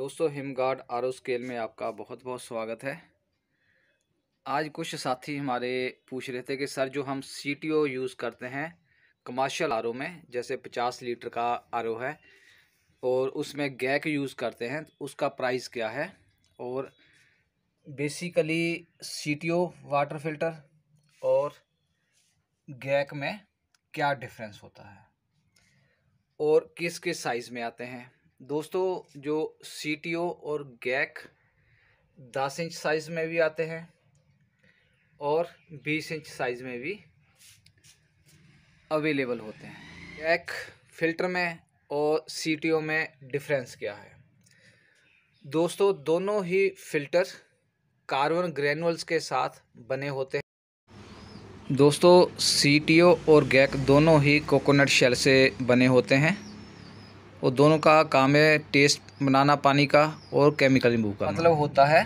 दोस्तों Him guard R O scale में आपका बहुत बहुत स्वागत है आज कुछ साथी हमारे पूछ रहे थे कि सर जो हम सी टी ओ यूज़ करते हैं कमर्शियल आर ओ में जैसे पचास लीटर का आर ओ है और उसमें गैक यूज़ करते हैं तो उसका प्राइस क्या है और basically C T O water filter और गैक में क्या डिफरेंस होता है और किस किस साइज़ में आते हैं दोस्तों जो सी और गैक दस इंच साइज़ में भी आते हैं और बीस इंच साइज़ में भी अवेलेबल होते हैं गैक फ़िल्टर में और सी में डिफरेंस क्या है दोस्तों दोनों ही फ़िल्टर कार्बन ग्रेनुअल्स के साथ बने होते हैं दोस्तों सी और गैक दोनों ही कोकोनट शेल से बने होते हैं और दोनों का काम है टेस्ट बनाना पानी का और केमिकल रिमूव का मतलब होता है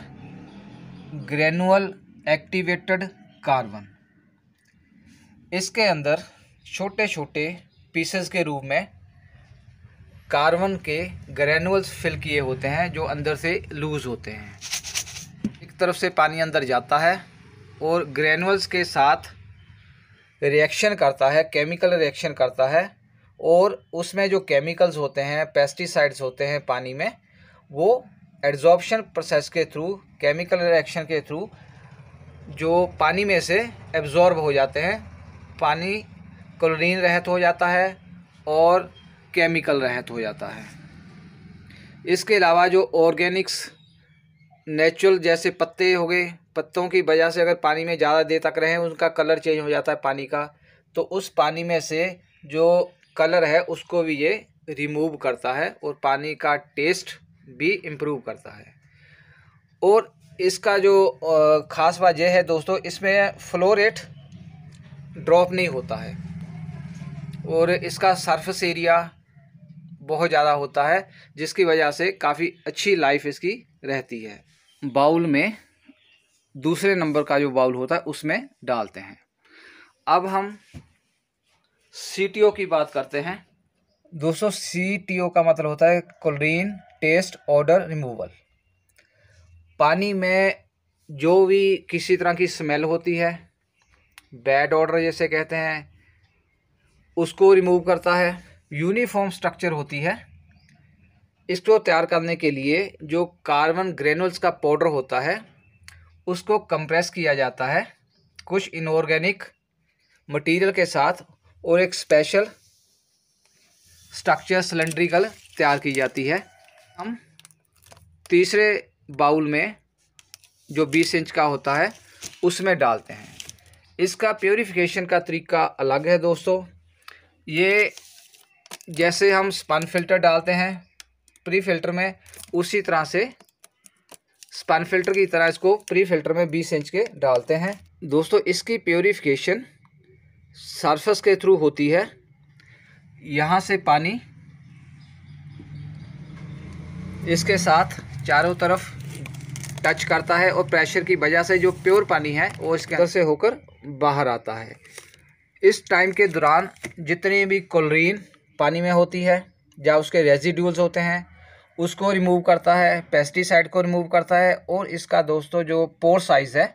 ग्रेनुअल एक्टिवेटेड कार्बन इसके अंदर छोटे छोटे पीसेस के रूप में कार्बन के ग्रेनुअल्स फिल किए होते हैं जो अंदर से लूज़ होते हैं एक तरफ से पानी अंदर जाता है और ग्रेनुअल्स के साथ रिएक्शन करता है केमिकल रिएक्शन करता है और उसमें जो केमिकल्स होते हैं पेस्टिसाइड्स होते हैं पानी में वो एड्जॉर्प्शन प्रोसेस के थ्रू केमिकल रिएक्शन के थ्रू जो पानी में से एब्जॉर्ब हो जाते हैं पानी क्लोरीन रहित हो जाता है और केमिकल रहत हो जाता है इसके अलावा जो ऑर्गेनिक्स नेचुरल जैसे पत्ते हो गए पत्तों की वजह से अगर पानी में ज़्यादा देर तक रहें उनका कलर चेंज हो जाता है पानी का तो उस पानी में से जो कलर है उसको भी ये रिमूव करता है और पानी का टेस्ट भी इम्प्रूव करता है और इसका जो ख़ास बात यह है दोस्तों इसमें फ्लोरेट ड्रॉप नहीं होता है और इसका सरफेस एरिया बहुत ज़्यादा होता है जिसकी वजह से काफ़ी अच्छी लाइफ इसकी रहती है बाउल में दूसरे नंबर का जो बाउल होता है उसमें डालते हैं अब हम सी की बात करते हैं दोस्तों सी का मतलब होता है क्लोरीन टेस्ट ऑर्डर रिमूवल पानी में जो भी किसी तरह की स्मेल होती है बैड ऑर्डर जैसे कहते हैं उसको रिमूव करता है यूनिफॉर्म स्ट्रक्चर होती है इसको तैयार करने के लिए जो कार्बन ग्रेनुल्स का पाउडर होता है उसको कंप्रेस किया जाता है कुछ इनऑर्गेनिक मटेरियल के साथ और एक स्पेशल स्ट्रक्चर सिलेंड्रिकल तैयार की जाती है हम तीसरे बाउल में जो बीस इंच का होता है उसमें डालते हैं इसका प्योरीफिकेशन का तरीका अलग है दोस्तों ये जैसे हम स्पन फिल्टर डालते हैं प्री फिल्टर में उसी तरह से स्पन फिल्टर की तरह इसको प्री फिल्टर में 20 इंच के डालते हैं दोस्तों इसकी प्योरीफिकेशन सरफेस के थ्रू होती है यहाँ से पानी इसके साथ चारों तरफ टच करता है और प्रेशर की वजह से जो प्योर पानी है वो इसके अंदर से होकर बाहर आता है इस टाइम के दौरान जितनी भी क्लोरीन पानी में होती है या उसके रेजिड्यूल्स होते हैं उसको रिमूव करता है पेस्टिसाइड को रिमूव करता है और इसका दोस्तों जो पोर साइज़ है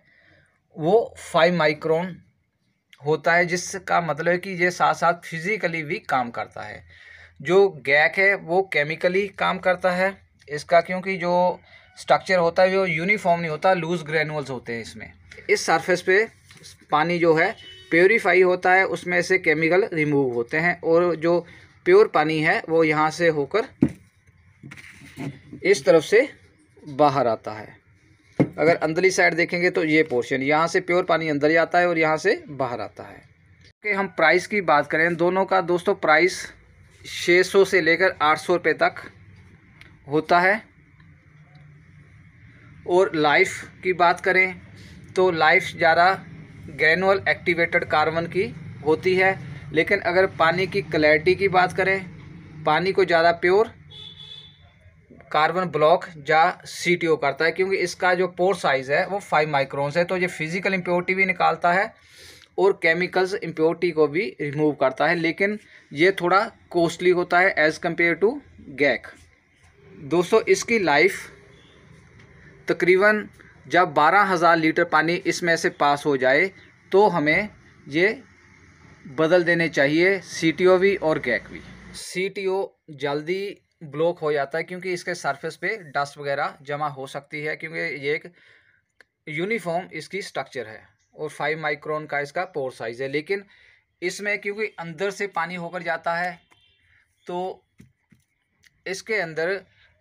वो फाइव माइक्रोन होता है जिसका मतलब है कि ये साथ साथ फिज़िकली भी काम करता है जो गैक है वो केमिकली काम करता है इसका क्योंकि जो स्ट्रक्चर होता है वो यूनिफॉर्म नहीं होता लूज ग्रेनुअल्स होते हैं इसमें इस सरफेस पे पानी जो है प्योरीफाई होता है उसमें से केमिकल रिमूव होते हैं और जो प्योर पानी है वो यहाँ से होकर इस तरफ से बाहर आता है अगर अंदरली साइड देखेंगे तो ये पोर्शन यहाँ से प्योर पानी अंदर जाता है और यहाँ से बाहर आता है कि हम प्राइस की बात करें दोनों का दोस्तों प्राइस 600 से लेकर 800 रुपये तक होता है और लाइफ की बात करें तो लाइफ ज़्यादा ग्रेनुअल एक्टिवेटेड कार्बन की होती है लेकिन अगर पानी की क्लैरिटी की बात करें पानी को ज़्यादा प्योर कार्बन ब्लॉक या सी करता है क्योंकि इसका जो पोर साइज़ है वो फाइव माइक्रोन है तो ये फिज़िकल इम्प्योरिटी भी निकालता है और केमिकल्स इम्प्योरिटी को भी रिमूव करता है लेकिन ये थोड़ा कॉस्टली होता है एज़ कम्पेयर टू गैक दोस्तों इसकी लाइफ तकरीबन जब बारह हज़ार लीटर पानी इसमें से पास हो जाए तो हमें ये बदल देने चाहिए सी और गैक भी सी जल्दी ब्लॉक हो जाता है क्योंकि इसके सरफेस पे डस्ट वगैरह जमा हो सकती है क्योंकि ये एक यूनिफॉर्म इसकी स्ट्रक्चर है और फाइव माइक्रोन का इसका पोर साइज़ है लेकिन इसमें क्योंकि अंदर से पानी होकर जाता है तो इसके अंदर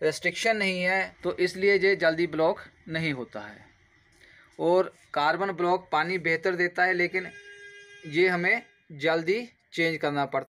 रेस्ट्रिक्शन नहीं है तो इसलिए ये जल्दी ब्लॉक नहीं होता है और कार्बन ब्लॉक पानी बेहतर देता है लेकिन ये हमें जल्दी चेंज करना पड़ता